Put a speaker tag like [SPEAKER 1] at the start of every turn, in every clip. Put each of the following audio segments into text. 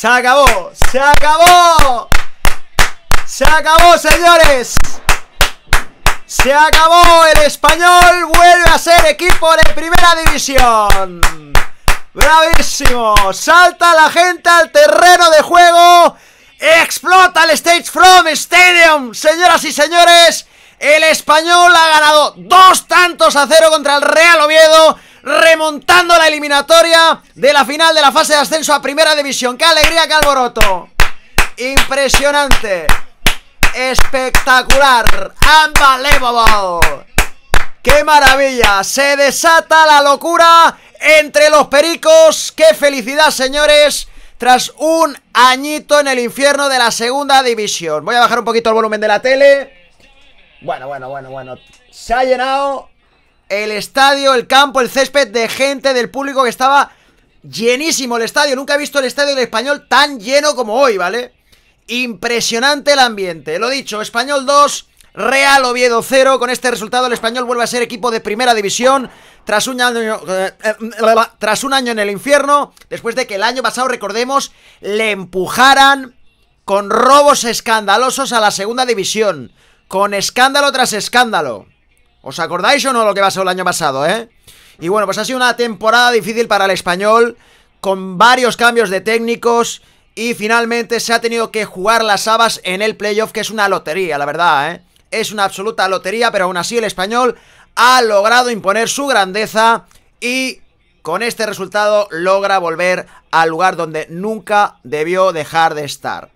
[SPEAKER 1] Se acabó, se acabó. Se acabó, señores. Se acabó, el español vuelve a ser equipo de primera división. Bravísimo, salta la gente al terreno de juego. Explota el Stage From Stadium. Señoras y señores, el español ha ganado dos tantos a cero contra el Real Oviedo remontando la eliminatoria de la final de la fase de ascenso a Primera División. ¡Qué alegría, qué alboroto! Impresionante, espectacular, unbelievable. ¡Qué maravilla! Se desata la locura entre los pericos. ¡Qué felicidad, señores! Tras un añito en el infierno de la segunda división. Voy a bajar un poquito el volumen de la tele. Bueno, bueno, bueno, bueno. Se ha llenado el estadio, el campo, el césped de gente, del público que estaba llenísimo el estadio. Nunca he visto el estadio del español tan lleno como hoy, ¿vale? Impresionante el ambiente. Lo dicho, español 2, Real Oviedo 0. Con este resultado el español vuelve a ser equipo de primera división tras un año, eh, tras un año en el infierno, después de que el año pasado, recordemos, le empujaran con robos escandalosos a la segunda división, con escándalo tras escándalo. ¿Os acordáis o no lo que pasó el año pasado, eh? Y bueno, pues ha sido una temporada difícil para el español, con varios cambios de técnicos y finalmente se ha tenido que jugar las habas en el playoff, que es una lotería, la verdad, ¿eh? Es una absoluta lotería, pero aún así el español ha logrado imponer su grandeza y con este resultado logra volver al lugar donde nunca debió dejar de estar.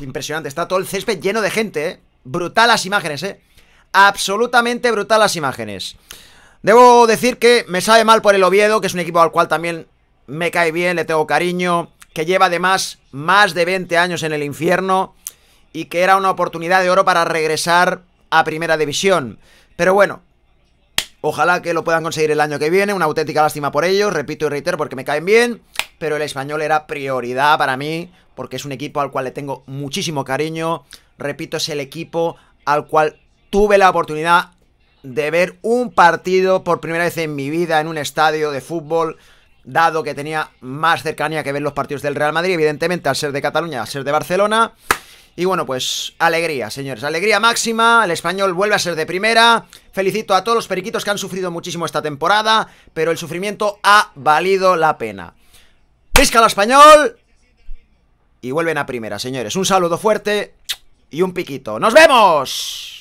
[SPEAKER 1] impresionante, está todo el césped lleno de gente, ¿eh? Brutal las imágenes, ¿eh? absolutamente brutal las imágenes. Debo decir que me sabe mal por el Oviedo, que es un equipo al cual también me cae bien, le tengo cariño, que lleva además más de 20 años en el infierno y que era una oportunidad de oro para regresar a Primera División. Pero bueno, ojalá que lo puedan conseguir el año que viene, una auténtica lástima por ellos, repito y reitero porque me caen bien, pero el español era prioridad para mí porque es un equipo al cual le tengo muchísimo cariño, repito, es el equipo al cual tuve la oportunidad de ver un partido por primera vez en mi vida en un estadio de fútbol, dado que tenía más cercanía que ver los partidos del Real Madrid, evidentemente, al ser de Cataluña, al ser de Barcelona. Y bueno, pues alegría, señores, alegría máxima, el español vuelve a ser de primera. Felicito a todos los periquitos que han sufrido muchísimo esta temporada, pero el sufrimiento ha valido la pena. Pisca al español y vuelven a primera, señores. Un saludo fuerte y un piquito. ¡Nos vemos!